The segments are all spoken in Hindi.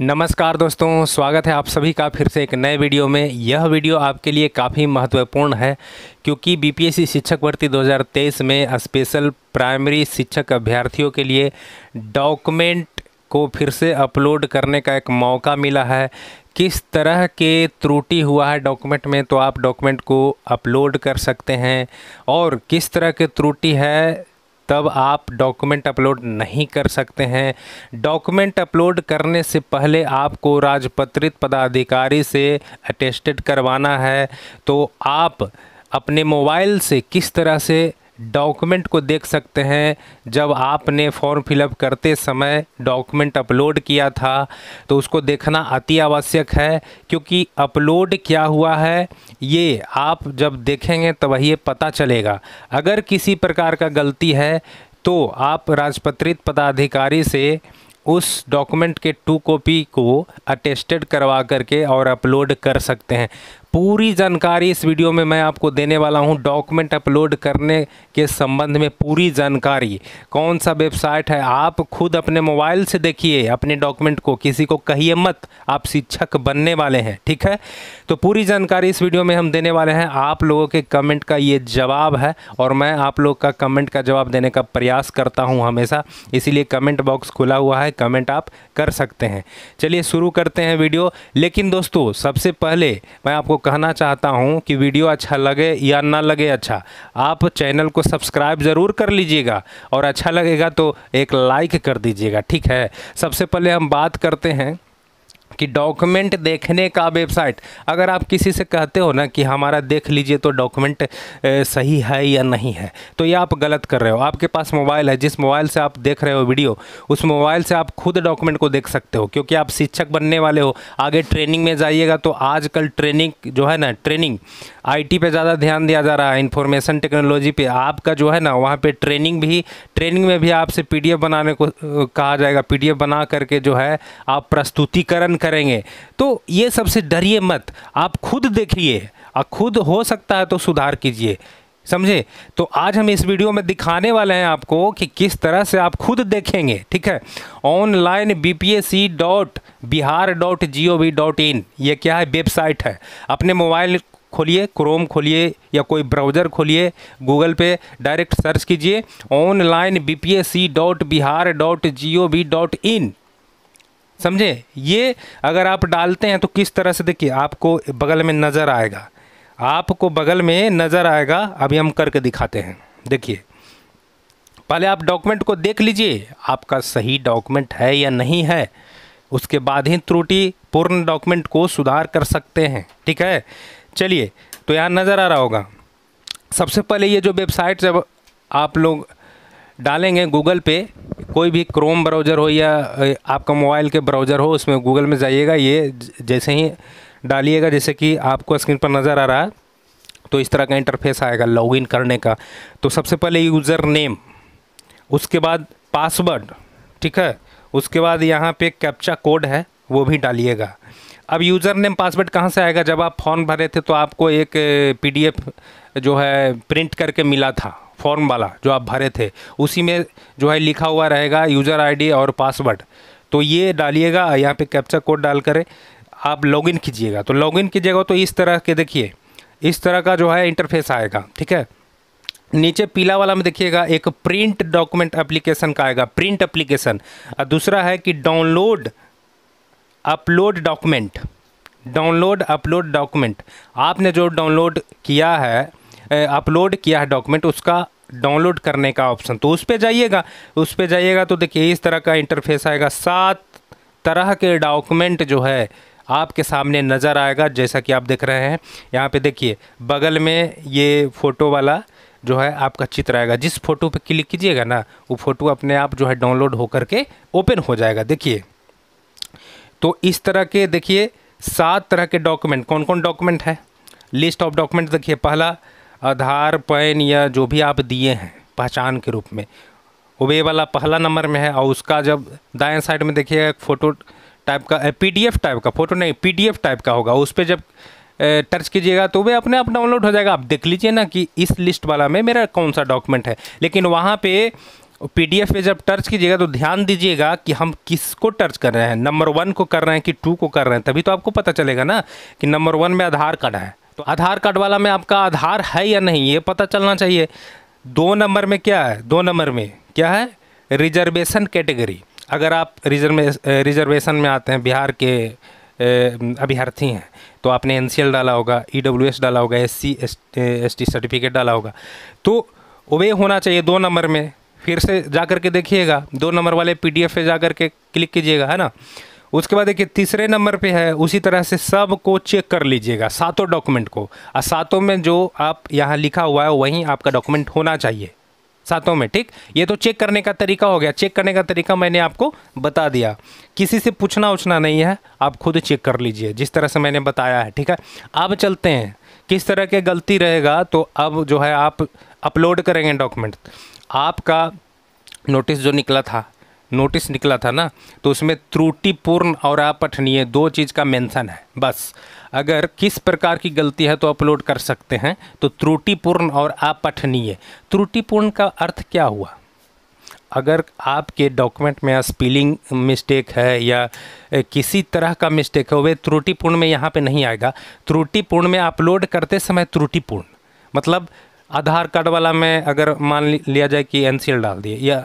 नमस्कार दोस्तों स्वागत है आप सभी का फिर से एक नए वीडियो में यह वीडियो आपके लिए काफ़ी महत्वपूर्ण है क्योंकि बीपीएससी शिक्षक भर्ती 2023 में स्पेशल प्राइमरी शिक्षक अभ्यर्थियों के लिए डॉक्यूमेंट को फिर से अपलोड करने का एक मौका मिला है किस तरह के त्रुटि हुआ है डॉक्यूमेंट में तो आप डॉक्यूमेंट को अपलोड कर सकते हैं और किस तरह के त्रुटि है तब आप डॉक्यूमेंट अपलोड नहीं कर सकते हैं डॉक्यूमेंट अपलोड करने से पहले आपको राजपत्रित पदाधिकारी से अटेस्टेड करवाना है तो आप अपने मोबाइल से किस तरह से डॉक्यूमेंट को देख सकते हैं जब आपने फॉर्म फिलअप करते समय डॉक्यूमेंट अपलोड किया था तो उसको देखना अति आवश्यक है क्योंकि अपलोड क्या हुआ है ये आप जब देखेंगे तब ये पता चलेगा अगर किसी प्रकार का गलती है तो आप राजपत्रित पदाधिकारी से उस डॉक्यूमेंट के टू कॉपी को अटेस्टेड करवा करके और अपलोड कर सकते हैं पूरी जानकारी इस वीडियो में मैं आपको देने वाला हूं डॉक्यूमेंट अपलोड करने के संबंध में पूरी जानकारी कौन सा वेबसाइट है आप खुद अपने मोबाइल से देखिए अपने डॉक्यूमेंट को किसी को कहिए मत आप शिक्षक बनने वाले हैं ठीक है तो पूरी जानकारी इस वीडियो में हम देने वाले हैं आप लोगों के कमेंट का ये जवाब है और मैं आप लोग का कमेंट का जवाब देने का प्रयास करता हूँ हमेशा इसीलिए कमेंट बॉक्स खुला हुआ है कमेंट आप कर सकते हैं चलिए शुरू करते हैं वीडियो लेकिन दोस्तों सबसे पहले मैं आपको कहना चाहता हूँ कि वीडियो अच्छा लगे या ना लगे अच्छा आप चैनल को सब्सक्राइब ज़रूर कर लीजिएगा और अच्छा लगेगा तो एक लाइक कर दीजिएगा ठीक है सबसे पहले हम बात करते हैं कि डॉक्यूमेंट देखने का वेबसाइट अगर आप किसी से कहते हो ना कि हमारा देख लीजिए तो डॉक्यूमेंट सही है या नहीं है तो ये आप गलत कर रहे हो आपके पास मोबाइल है जिस मोबाइल से आप देख रहे हो वीडियो उस मोबाइल से आप खुद डॉक्यूमेंट को देख सकते हो क्योंकि आप शिक्षक बनने वाले हो आगे ट्रेनिंग में जाइएगा तो आजकल ट्रेनिंग जो है ना ट्रेनिंग आईटी पे ज़्यादा ध्यान दिया जा रहा है इन्फॉर्मेशन टेक्नोलॉजी पे आपका जो है ना वहाँ पे ट्रेनिंग भी ट्रेनिंग में भी आपसे पीडीएफ बनाने को कहा जाएगा पीडीएफ बना करके जो है आप प्रस्तुतिकरण कर करेंगे तो ये सबसे डरिए मत आप खुद देखिए और खुद हो सकता है तो सुधार कीजिए समझे तो आज हम इस वीडियो में दिखाने वाले हैं आपको कि किस तरह से आप खुद देखेंगे ठीक है online B P S C dot Bihar dot G O V dot I N क्या है वेबसाइट है अपने मोबाइल खोलिए क्रोम खोलिए या कोई ब्राउज़र खोलिए गूगल पे डायरेक्ट सर्च कीजिए online B P S C dot Bihar dot G O V dot I समझे ये अगर आप डालते हैं तो किस तरह से देखिए आपको बगल में नज़र आएगा आपको बगल में नज़र आएगा अभी हम करके दिखाते हैं देखिए पहले आप डॉक्यूमेंट को देख लीजिए आपका सही डॉक्यूमेंट है या नहीं है उसके बाद ही त्रुटि पूर्ण डॉक्यूमेंट को सुधार कर सकते हैं ठीक है चलिए तो यहाँ नज़र आ रहा होगा सबसे पहले ये जो वेबसाइट जब आप लोग डालेंगे गूगल पे कोई भी क्रोम ब्राउज़र हो या आपका मोबाइल के ब्राउज़र हो उसमें गूगल में जाइएगा ये जैसे ही डालिएगा जैसे कि आपको स्क्रीन पर नज़र आ रहा है तो इस तरह का इंटरफेस आएगा लॉगिन करने का तो सबसे पहले यूज़र नेम उसके बाद पासवर्ड ठीक है उसके बाद यहाँ पे कैप्चा कोड है वो भी डालिएगा अब यूज़र नेम पासवर्ड कहाँ से आएगा जब आप फॉर्म भरे थे तो आपको एक पीडीएफ जो है प्रिंट करके मिला था फॉर्म वाला जो आप भरे थे उसी में जो है लिखा हुआ रहेगा यूज़र आईडी और पासवर्ड तो ये डालिएगा यहाँ पे कैप्चा कोड डाल कर आप लॉगिन कीजिएगा तो लॉगिन कीजिएगा तो इस तरह के देखिए इस तरह का जो है इंटरफेस आएगा ठीक है नीचे पीला वाला में देखिएगा एक प्रिंट डॉक्यूमेंट एप्लीकेशन का आएगा प्रिंट एप्लीकेशन और दूसरा है कि download upload document download upload document आपने जो डाउनलोड किया है अपलोड किया है डॉक्यूमेंट उसका डाउनलोड करने का ऑप्शन तो उस पर जाइएगा उस पर जाइएगा तो देखिए इस तरह का इंटरफेस आएगा सात तरह के डॉक्यूमेंट जो है आपके सामने नज़र आएगा जैसा कि आप देख रहे हैं यहाँ पे देखिए बगल में ये फ़ोटो वाला जो है आपका चित्र आएगा जिस फोटो पे क्लिक कीजिएगा ना वो फ़ोटो अपने आप जो है डाउनलोड होकर के ओपन हो जाएगा देखिए तो इस तरह के देखिए सात तरह के डॉक्यूमेंट कौन कौन डॉक्यूमेंट है लिस्ट ऑफ डॉक्यूमेंट देखिए पहला आधार पैन या जो भी आप दिए हैं पहचान के रूप में वो वे वाला पहला नंबर में है और उसका जब दाएं साइड में देखिएगा एक फ़ोटो टाइप का पी टाइप का फ़ोटो नहीं पी टाइप का होगा उस पर जब टच कीजिएगा तो वे अपने आप डाउनलोड हो जाएगा आप देख लीजिए ना कि इस लिस्ट वाला में मेरा कौन सा डॉक्यूमेंट है लेकिन वहाँ पर पी डी पे जब टर्च कीजिएगा तो ध्यान दीजिएगा कि हम किसको टर्च कर रहे हैं नंबर वन को कर रहे हैं कि टू को कर रहे हैं तभी तो आपको पता चलेगा ना कि नंबर वन में आधार कार्ड है तो आधार कार्ड वाला में आपका आधार है या नहीं ये पता चलना चाहिए दो नंबर में क्या है दो नंबर में क्या है रिजर्वेशन कैटेगरी अगर आप रिजर्वे रिजर्वेशन में आते हैं बिहार के अभ्यर्थी हैं तो आपने एन डाला होगा ई डाला होगा S C S T certificate डाला होगा तो वे होना चाहिए दो नंबर में फिर से जा कर के देखिएगा दो नंबर वाले पी डी एफ पे जा कर के क्लिक कीजिएगा है ना उसके बाद देखिए तीसरे नंबर पे है उसी तरह से सब को चेक कर लीजिएगा सातों डॉक्यूमेंट को और सातों में जो आप यहाँ लिखा हुआ है वहीं आपका डॉक्यूमेंट होना चाहिए सातों में ठीक ये तो चेक करने का तरीका हो गया चेक करने का तरीका मैंने आपको बता दिया किसी से पूछना उछना नहीं है आप खुद चेक कर लीजिए जिस तरह से मैंने बताया है ठीक है अब चलते हैं किस तरह के गलती रहेगा तो अब जो है आप अपलोड करेंगे डॉक्यूमेंट आपका नोटिस जो निकला था नोटिस निकला था ना तो उसमें त्रुटिपूर्ण और अपठनीय दो चीज़ का मेंशन है बस अगर किस प्रकार की गलती है तो अपलोड कर सकते हैं तो त्रुटिपूर्ण और अपठनीय त्रुटिपूर्ण का अर्थ क्या हुआ अगर आपके डॉक्यूमेंट में स्पेलिंग मिस्टेक है या किसी तरह का मिस्टेक है वह त्रुटिपूर्ण में यहाँ पे नहीं आएगा त्रुटिपूर्ण में अपलोड करते समय त्रुटिपूर्ण मतलब आधार कार्ड वाला में अगर मान लिया जाए कि एन डाल दिए या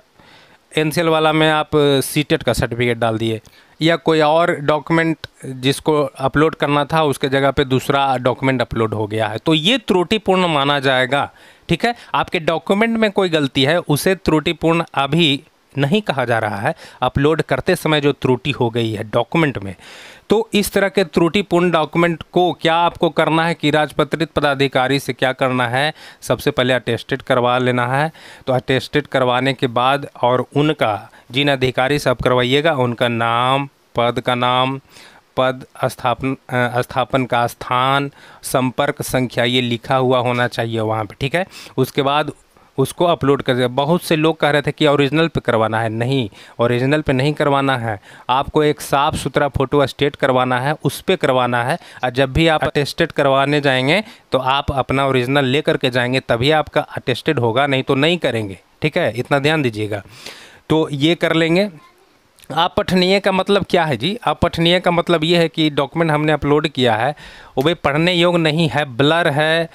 एन वाला में आप सी e का सर्टिफिकेट डाल दिए या कोई और डॉक्यूमेंट जिसको अपलोड करना था उसके जगह पे दूसरा डॉक्यूमेंट अपलोड हो गया है तो ये त्रुटिपूर्ण माना जाएगा ठीक है आपके डॉक्यूमेंट में कोई गलती है उसे त्रुटिपूर्ण अभी नहीं कहा जा रहा है अपलोड करते समय जो त्रुटि हो गई है डॉक्यूमेंट में तो इस तरह के त्रुटिपूर्ण डॉक्यूमेंट को क्या आपको करना है कि राजपत्रित पदाधिकारी से क्या करना है सबसे पहले अटेस्टेड करवा लेना है तो अटेस्टेड करवाने के बाद और उनका जिन अधिकारी से आप करवाइएगा उनका नाम पद का नाम पद स्थापन स्थापन का स्थान संपर्क संख्या ये लिखा हुआ होना चाहिए वहाँ पे ठीक है उसके बाद उसको अपलोड कर दिया बहुत से लोग कह रहे थे कि ओरिजिनल पे करवाना है नहीं ओरिजिनल पे नहीं करवाना है आपको एक साफ़ सुथरा फ़ोटो स्टेट करवाना है उस पर करवाना है और जब भी आप अटेस्टेड करवाने जाएंगे तो आप अपना ओरिजिनल ले करके जाएंगे तभी आपका अटेस्टेड होगा नहीं तो नहीं करेंगे ठीक है इतना ध्यान दीजिएगा तो ये कर लेंगे अपठनीय का मतलब क्या है जी अपठनीय का मतलब ये है कि डॉक्यूमेंट हमने अपलोड किया है वो भाई पढ़ने योग्य नहीं है ब्लर है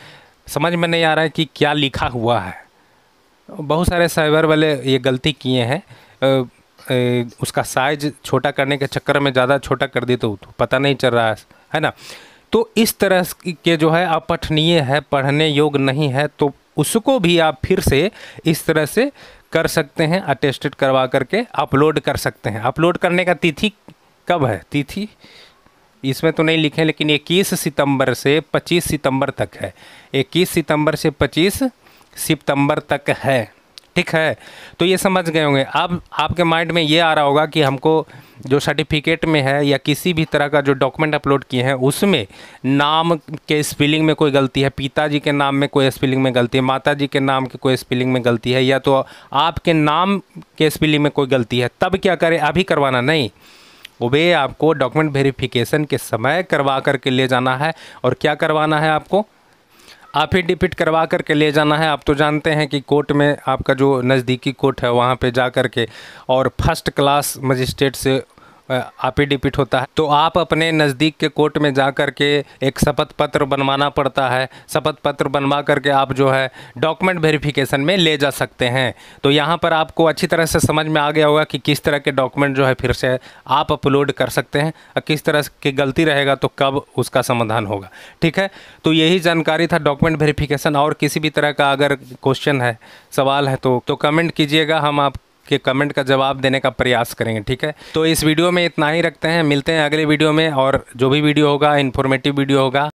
समझ में नहीं आ रहा है कि क्या लिखा हुआ है बहुत सारे साइबर वाले ये गलती किए हैं उसका साइज छोटा करने के चक्कर में ज़्यादा छोटा कर दिए तो पता नहीं चल रहा है ना तो इस तरह के जो है अपठनीय है पढ़ने योग्य नहीं है तो उसको भी आप फिर से इस तरह से कर सकते हैं अटेस्टेड करवा करके अपलोड कर सकते हैं अपलोड करने का तिथि कब है तिथि इसमें तो नहीं लिखे लेकिन 21 सितंबर से 25 सितंबर तक है 21 सितंबर से सितंबर तक है ठीक है तो ये समझ गए होंगे अब आपके माइंड में ये आ रहा होगा कि हमको जो सर्टिफिकेट में है या किसी भी तरह का जो डॉक्यूमेंट अपलोड किए हैं उसमें नाम के स्पेलिंग में कोई गलती है पिताजी के नाम में कोई स्पेलिंग में गलती है माता जी के नाम की कोई स्पेलिंग में गलती है या तो आपके नाम के स्पेलिंग में कोई गलती है तब क्या करें अभी करवाना नहीं वे आपको डॉक्यूमेंट वेरिफिकेशन के समय करवा करके ले जाना है और क्या करवाना है आपको आप ही डिपिट करवा करके ले जाना है आप तो जानते हैं कि कोर्ट में आपका जो नज़दीकी कोर्ट है वहाँ पे जा कर के और फर्स्ट क्लास मजिस्ट्रेट से आपी डिपिट होता है तो आप अपने नज़दीक के कोर्ट में जा कर के एक शपथ पत्र बनवाना पड़ता है शपथ पत्र बनवा करके आप जो है डॉक्यूमेंट वेरिफिकेशन में ले जा सकते हैं तो यहाँ पर आपको अच्छी तरह से समझ में आ गया होगा कि किस तरह के डॉक्यूमेंट जो है फिर से आप अपलोड कर सकते हैं और किस तरह की गलती रहेगा तो कब उसका समाधान होगा ठीक है तो यही जानकारी था डॉक्यूमेंट वेरिफिकेशन और किसी भी तरह का अगर क्वेश्चन है सवाल है तो, तो कमेंट कीजिएगा हम आप के कमेंट का जवाब देने का प्रयास करेंगे ठीक है तो इस वीडियो में इतना ही रखते हैं मिलते हैं अगले वीडियो में और जो भी वीडियो होगा इन्फॉर्मेटिव वीडियो होगा